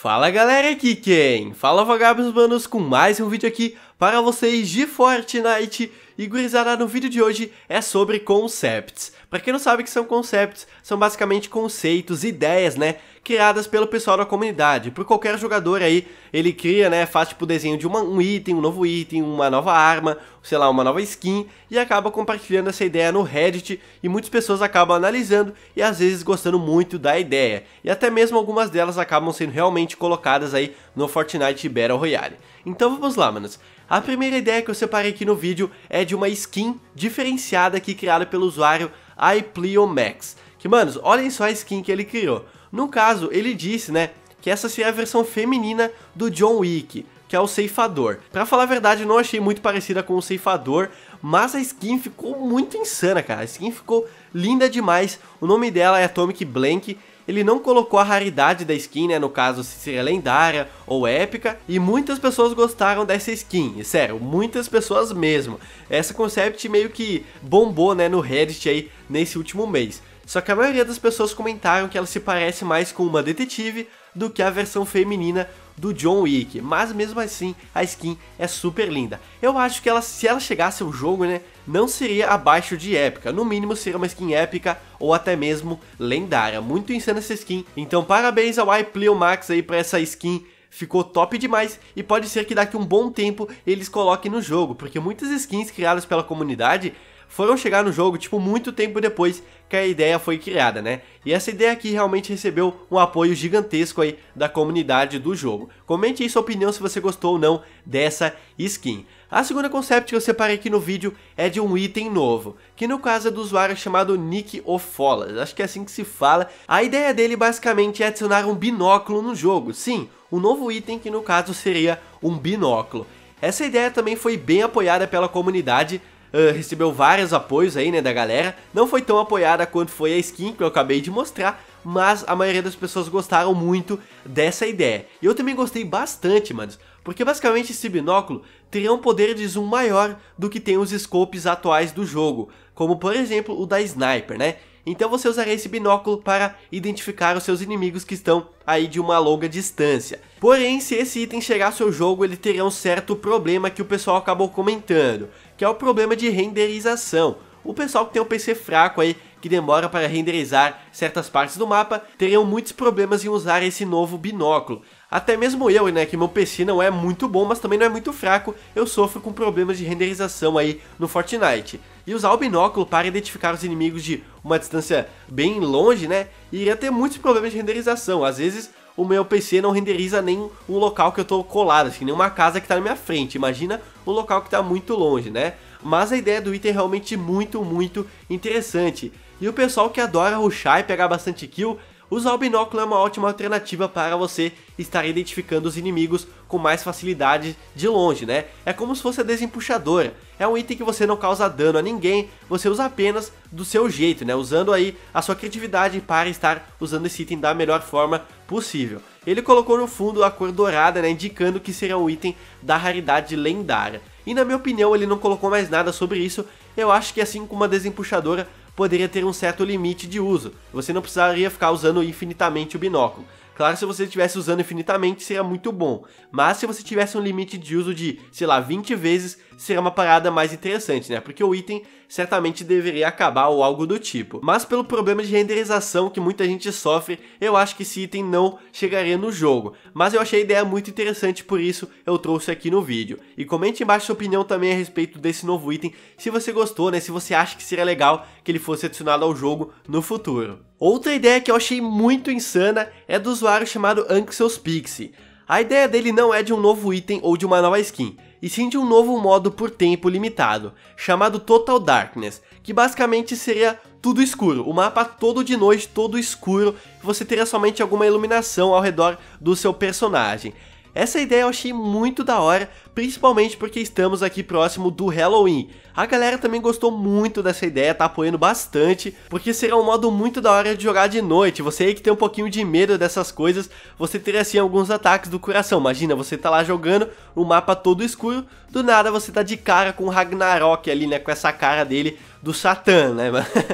Fala galera, aqui quem? Fala vagabundos manos com mais um vídeo aqui para vocês de Fortnite e gurizada no vídeo de hoje é sobre concepts. Para quem não sabe o que são concepts, são basicamente conceitos, ideias, né, criadas pelo pessoal da comunidade. Por qualquer jogador aí, ele cria, né, faz tipo desenho de uma, um item, um novo item, uma nova arma, sei lá, uma nova skin e acaba compartilhando essa ideia no Reddit e muitas pessoas acabam analisando e às vezes gostando muito da ideia. E até mesmo algumas delas acabam sendo realmente colocadas aí no Fortnite Battle Royale. Então vamos lá, manos. A primeira ideia que eu separei aqui no vídeo é de uma skin diferenciada aqui criada pelo usuário iPleomax. Que, manos, olhem só a skin que ele criou. No caso, ele disse, né, que essa seria a versão feminina do John Wick, que é o ceifador. Para falar a verdade, eu não achei muito parecida com o ceifador, mas a skin ficou muito insana, cara. A skin ficou linda demais. O nome dela é Atomic Blank. Ele não colocou a raridade da skin, né? No caso, se seria lendária ou épica. E muitas pessoas gostaram dessa skin. E, sério, muitas pessoas mesmo. Essa concept meio que bombou, né? No Reddit aí nesse último mês. Só que a maioria das pessoas comentaram que ela se parece mais com uma detetive do que a versão feminina do John Wick, mas mesmo assim a skin é super linda. Eu acho que ela, se ela chegasse ao jogo, né, não seria abaixo de épica, no mínimo seria uma skin épica ou até mesmo lendária. Muito insana essa skin. Então parabéns ao iPleo Max aí para essa skin ficou top demais e pode ser que daqui um bom tempo eles coloquem no jogo, porque muitas skins criadas pela comunidade foram chegar no jogo, tipo, muito tempo depois que a ideia foi criada, né? E essa ideia aqui realmente recebeu um apoio gigantesco aí da comunidade do jogo. Comente aí sua opinião se você gostou ou não dessa skin. A segunda concept que eu separei aqui no vídeo é de um item novo, que no caso é do usuário chamado Nick O'Follas, acho que é assim que se fala. A ideia dele basicamente é adicionar um binóculo no jogo, sim, um novo item que no caso seria um binóculo. Essa ideia também foi bem apoiada pela comunidade, ah, recebeu vários apoios aí, né, da galera. Não foi tão apoiada quanto foi a skin que eu acabei de mostrar, mas a maioria das pessoas gostaram muito dessa ideia. E eu também gostei bastante, mano, porque basicamente esse binóculo teria um poder de zoom maior do que tem os scopes atuais do jogo, como por exemplo o da Sniper, né? Então você usaria esse binóculo para identificar os seus inimigos que estão aí de uma longa distância. Porém, se esse item chegar ao seu jogo, ele teria um certo problema que o pessoal acabou comentando, que é o problema de renderização. O pessoal que tem um PC fraco aí, que demora para renderizar certas partes do mapa, teriam muitos problemas em usar esse novo binóculo. Até mesmo eu, né, que meu PC não é muito bom, mas também não é muito fraco, eu sofro com problemas de renderização aí no Fortnite. E usar o binóculo para identificar os inimigos de uma distância bem longe, né, iria ter muitos problemas de renderização. Às vezes o meu PC não renderiza nem um local que eu tô colado, assim, nem uma casa que tá na minha frente. Imagina um local que tá muito longe, né? Mas a ideia do item é realmente muito, muito interessante. E o pessoal que adora rushar e pegar bastante kill Usar o binóculo é uma ótima alternativa para você estar identificando os inimigos com mais facilidade de longe, né? É como se fosse a desempuxadora. É um item que você não causa dano a ninguém, você usa apenas do seu jeito, né? Usando aí a sua criatividade para estar usando esse item da melhor forma possível. Ele colocou no fundo a cor dourada, né, indicando que será um item da raridade lendária. E na minha opinião, ele não colocou mais nada sobre isso. Eu acho que assim como uma desempuxadora, poderia ter um certo limite de uso, você não precisaria ficar usando infinitamente o binóculo. Claro, se você estivesse usando infinitamente, seria muito bom. Mas se você tivesse um limite de uso de, sei lá, 20 vezes, seria uma parada mais interessante, né? Porque o item certamente deveria acabar ou algo do tipo. Mas pelo problema de renderização que muita gente sofre, eu acho que esse item não chegaria no jogo. Mas eu achei a ideia muito interessante, por isso eu trouxe aqui no vídeo. E comente embaixo sua opinião também a respeito desse novo item, se você gostou, né? Se você acha que seria legal que ele fosse adicionado ao jogo no futuro. Outra ideia que eu achei muito insana é do usuário chamado Anxels Pixie. A ideia dele não é de um novo item ou de uma nova skin, e sim de um novo modo por tempo limitado, chamado Total Darkness, que basicamente seria tudo escuro, o mapa todo de noite, todo escuro, e você teria somente alguma iluminação ao redor do seu personagem. Essa ideia eu achei muito da hora, principalmente porque estamos aqui próximo do Halloween. A galera também gostou muito dessa ideia, tá apoiando bastante, porque será um modo muito da hora de jogar de noite. Você aí que tem um pouquinho de medo dessas coisas, você teria assim alguns ataques do coração. Imagina, você tá lá jogando, o mapa todo escuro, do nada você tá de cara com o Ragnarok ali, né, com essa cara dele do Satã, né?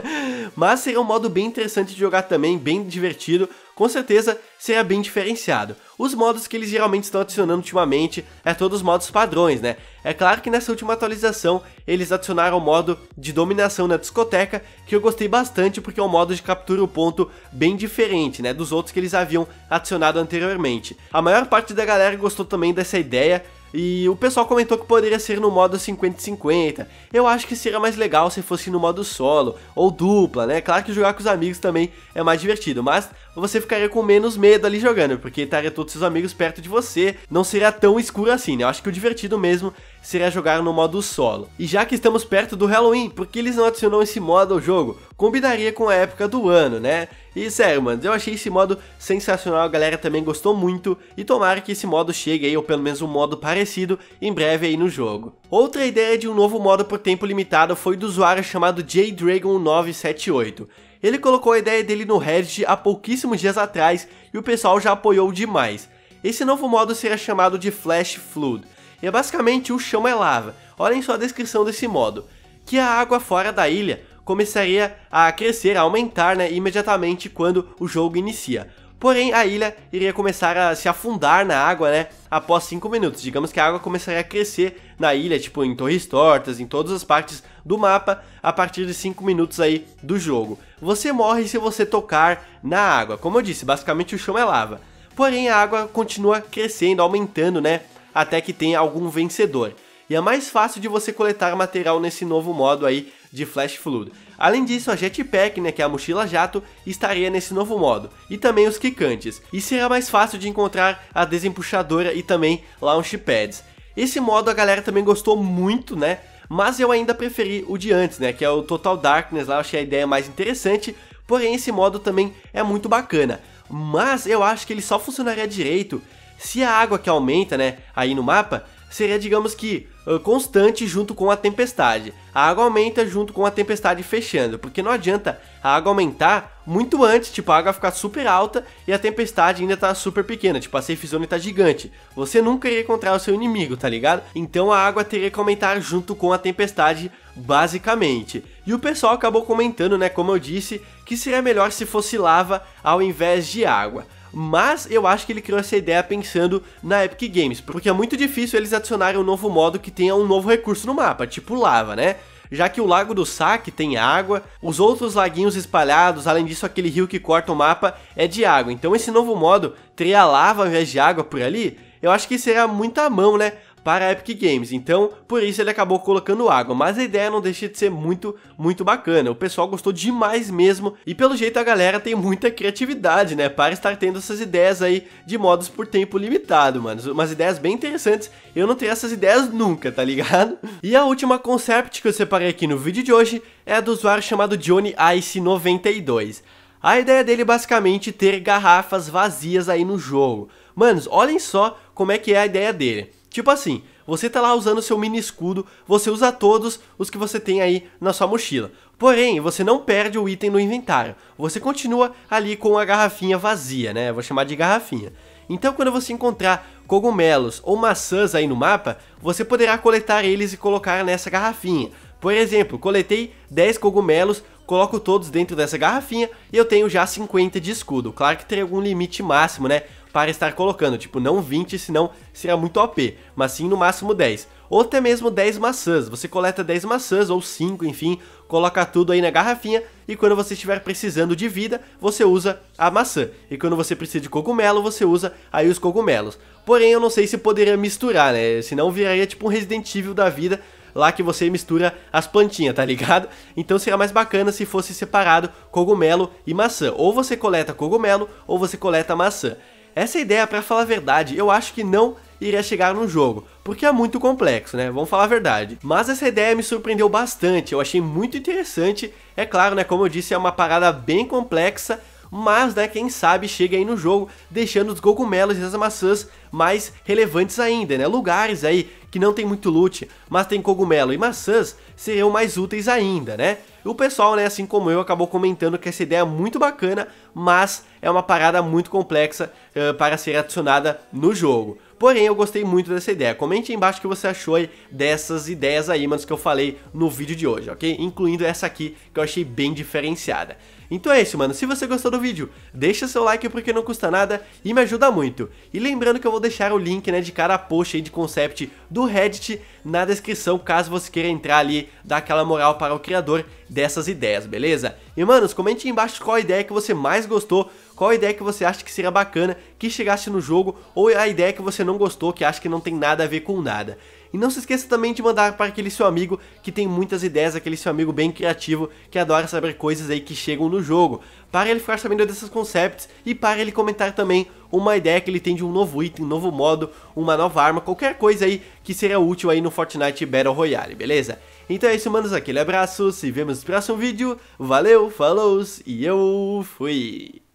Mas seria um modo bem interessante de jogar também, bem divertido com certeza seria é bem diferenciado. Os modos que eles geralmente estão adicionando ultimamente é todos os modos padrões, né? É claro que nessa última atualização eles adicionaram o modo de dominação na discoteca, que eu gostei bastante porque é um modo de captura o ponto bem diferente, né, dos outros que eles haviam adicionado anteriormente. A maior parte da galera gostou também dessa ideia e o pessoal comentou que poderia ser no modo 50-50. Eu acho que seria mais legal se fosse no modo solo ou dupla, né? Claro que jogar com os amigos também é mais divertido, mas você ficaria com menos medo ali jogando, porque estaria todos seus amigos perto de você, não seria tão escuro assim, né? Eu acho que o divertido mesmo seria jogar no modo solo. E já que estamos perto do Halloween, por que eles não adicionam esse modo ao jogo? Combinaria com a época do ano, né? E sério, mano, eu achei esse modo sensacional, a galera também gostou muito e tomara que esse modo chegue aí, ou pelo menos um modo parecido, em breve aí no jogo. Outra ideia de um novo modo por tempo limitado foi do usuário chamado JDragon978. Ele colocou a ideia dele no Reddit há pouquíssimos dias atrás e o pessoal já apoiou demais. Esse novo modo será chamado de Flash Flood, e é basicamente o chão é lava, olhem só a descrição desse modo, que é a água fora da ilha, começaria a crescer, a aumentar né, imediatamente quando o jogo inicia. Porém, a ilha iria começar a se afundar na água, né? Após 5 minutos. Digamos que a água começaria a crescer na ilha, tipo em torres tortas, em todas as partes do mapa, a partir de 5 minutos aí do jogo. Você morre se você tocar na água. Como eu disse, basicamente o chão é lava. Porém, a água continua crescendo, aumentando, né? Até que tenha algum vencedor. E é mais fácil de você coletar material nesse novo modo aí de Flash Flood. Além disso, a Jetpack, né, que é a mochila jato, estaria nesse novo modo, e também os quicantes, e será mais fácil de encontrar a desempuxadora e também launch pads. Esse modo a galera também gostou muito, né? Mas eu ainda preferi o de antes, né? Que é o Total Darkness, lá eu achei a ideia mais interessante, porém esse modo também é muito bacana. Mas eu acho que ele só funcionaria direito se a água que aumenta, né, aí no mapa, seria, digamos que, ah, constante junto com a tempestade. A água aumenta junto com a tempestade fechando, porque não adianta a água aumentar muito antes, tipo, a água ficar super alta e a tempestade ainda tá super pequena, tipo, a safe zone tá gigante. Você nunca iria encontrar o seu inimigo, tá ligado? Então a água teria que aumentar junto com a tempestade, basicamente. E o pessoal acabou comentando, né, como eu disse, que seria melhor se fosse lava ao invés de água mas eu acho que ele criou essa ideia pensando na Epic Games, porque é muito difícil eles adicionarem um novo modo que tenha um novo recurso no mapa, tipo lava, né? já que o Lago do Saque tem água, os outros laguinhos espalhados, além disso aquele rio que corta o mapa é de água. Então esse novo modo teria lava ao invés de água por ali. Eu acho que seria muita mão, né? para a Epic Games, então por isso ele acabou colocando água, mas a ideia não deixa de ser muito, muito bacana. O pessoal gostou demais mesmo e pelo jeito a galera tem muita criatividade, né, para estar tendo essas ideias aí de modos por tempo limitado, mano. Umas ideias bem interessantes. Eu não tenho essas ideias nunca, tá ligado? E a última concept que eu separei aqui no vídeo de hoje é a do usuário chamado Johnny Ice 92. A ideia dele é basicamente ter garrafas vazias aí no jogo. Manos, olhem só como é que é a ideia dele. Tipo assim, você tá lá usando seu mini escudo, você usa todos os que você tem aí na sua mochila. Porém, você não perde o item no inventário. Você continua ali com a garrafinha vazia, né? vou chamar de garrafinha. Então, quando você encontrar cogumelos ou maçãs aí no mapa, você poderá coletar eles e colocar nessa garrafinha. Por exemplo, coletei 10 cogumelos, coloco todos dentro dessa garrafinha e eu tenho já 50 de escudo. Claro que tem algum limite máximo, né? para estar colocando, tipo, não 20, senão será muito OP, mas sim no máximo 10. Ou até mesmo 10 maçãs, você coleta 10 maçãs ou 5, enfim, coloca tudo aí na garrafinha e quando você estiver precisando de vida, você usa a maçã. E quando você precisa de cogumelo, você usa aí os cogumelos. Porém, eu não sei se poderia misturar, né? Senão viraria tipo um Resident Evil da vida, lá que você mistura as plantinhas, tá ligado? Então seria mais bacana se fosse separado cogumelo e maçã. Ou você coleta cogumelo ou você coleta maçã. Essa ideia, para falar a verdade, eu acho que não iria chegar no jogo, porque é muito complexo, né? Vamos falar a verdade. Mas essa ideia me surpreendeu bastante, eu achei muito interessante. É claro, né, como eu disse, é uma parada bem complexa, mas né, quem sabe chega aí no jogo, deixando os cogumelos e as maçãs mais relevantes ainda, né? Lugares aí que não tem muito loot, mas tem cogumelo e maçãs, seriam mais úteis ainda, né? O pessoal, né, assim como eu, acabou comentando que essa ideia é muito bacana, mas é uma parada muito complexa uh, para ser adicionada no jogo. Porém, eu gostei muito dessa ideia. Comente aí embaixo o que você achou aí dessas ideias aí, mano, que eu falei no vídeo de hoje, ok? Incluindo essa aqui, que eu achei bem diferenciada. Então é isso, mano. Se você gostou do vídeo, deixa seu like porque não custa nada e me ajuda muito. E lembrando que eu vou deixar o link, né, de cada post aí de concept do Reddit na descrição, caso você queira entrar ali, dar aquela moral para o criador dessas ideias, beleza? E, manos, comente aí embaixo qual a ideia que você mais gostou qual a ideia que você acha que seria bacana que chegasse no jogo ou a ideia que você não gostou, que acha que não tem nada a ver com nada. E não se esqueça também de mandar para aquele seu amigo que tem muitas ideias, aquele seu amigo bem criativo que adora saber coisas aí que chegam no jogo, para ele ficar sabendo desses concepts e para ele comentar também uma ideia que ele tem de um novo item, um novo modo, uma nova arma, qualquer coisa aí que seria útil aí no Fortnite Battle Royale, beleza? Então é isso, manos, aquele abraço, se vemos no próximo vídeo, valeu, falou e eu fui!